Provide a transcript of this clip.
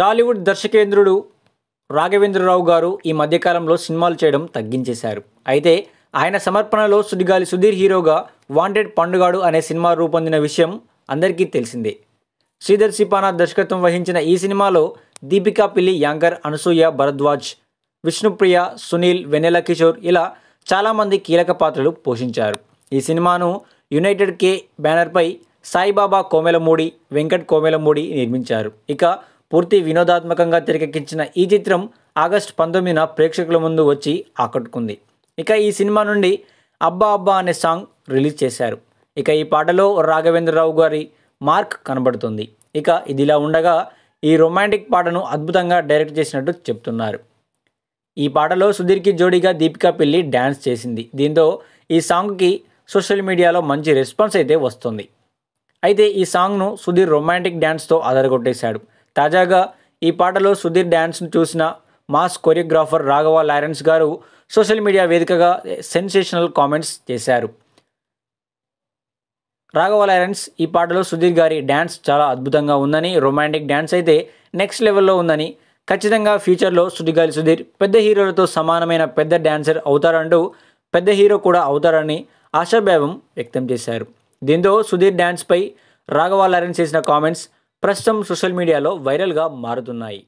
టాలీవుడ్ దర్శకేంద్రుడు రాఘవేంద్రరావు గారు ఈ మధ్యకాలంలో సినిమాలు చేయడం తగ్గించేశారు అయితే ఆయన సమర్పణలో సుడిగాలి సుధీర్ హీరోగా వాంటెడ్ పండుగాడు అనే సినిమా రూపొందిన విషయం అందరికీ తెలిసిందే శ్రీధర్ సిపానా దర్శకత్వం వహించిన ఈ సినిమాలో దీపికా పిల్లి యాంకర్ అనసూయ భరద్వాజ్ విష్ణుప్రియ సునీల్ వెనెల కిషోర్ ఇలా చాలామంది కీలక పాత్రలు పోషించారు ఈ సినిమాను యునైటెడ్ కే బ్యానర్పై సాయిబాబా కోమెలమూడి వెంకట్ కోమెలమూడి నిర్మించారు ఇక పూర్తి వినోదాత్మకంగా తెరకెక్కించిన ఈ చిత్రం ఆగస్ట్ పంతొమ్మిదిన ప్రేక్షకుల ముందు వచ్చి ఆకట్టుకుంది ఇక ఈ సినిమా నుండి అబ్బా అబ్బా అనే సాంగ్ రిలీజ్ చేశారు ఇక ఈ పాటలో రాఘవేంద్రరావు గారి మార్క్ కనబడుతుంది ఇక ఇదిలా ఉండగా ఈ రొమాంటిక్ పాటను అద్భుతంగా డైరెక్ట్ చేసినట్టు చెప్తున్నారు ఈ పాటలో సుధీర్కి జోడీగా దీపికా పెళ్ళి డ్యాన్స్ చేసింది దీంతో ఈ సాంగ్కి సోషల్ మీడియాలో మంచి రెస్పాన్స్ అయితే వస్తుంది అయితే ఈ సాంగ్ను సుధీర్ రొమాంటిక్ డ్యాన్స్తో అదరగొట్టేశాడు తాజాగా ఈ పాటలో సుధీర్ డ్యాన్స్ను చూసిన మాస్ కొరియోగ్రాఫర్ రాఘవ లారెన్స్ గారు సోషల్ మీడియా వేదికగా సెన్సేషనల్ కామెంట్స్ చేశారు రాఘవ లారెన్స్ ఈ పాటలో సుధీర్ గారి డ్యాన్స్ చాలా అద్భుతంగా ఉందని రొమాంటిక్ డ్యాన్స్ అయితే నెక్స్ట్ లెవెల్లో ఉందని ఖచ్చితంగా ఫ్యూచర్లో సుధీర్ గారి సుధీర్ పెద్ద హీరోలతో సమానమైన పెద్ద డ్యాన్సర్ అవుతారంటూ పెద్ద హీరో కూడా అవుతారని ఆశాభావం వ్యక్తం చేశారు దీంతో సుధీర్ డ్యాన్స్పై రాఘవ లారెన్స్ చేసిన కామెంట్స్ ప్రస్తుతం సోషల్ మీడియాలో వైరల్గా మారుతున్నాయి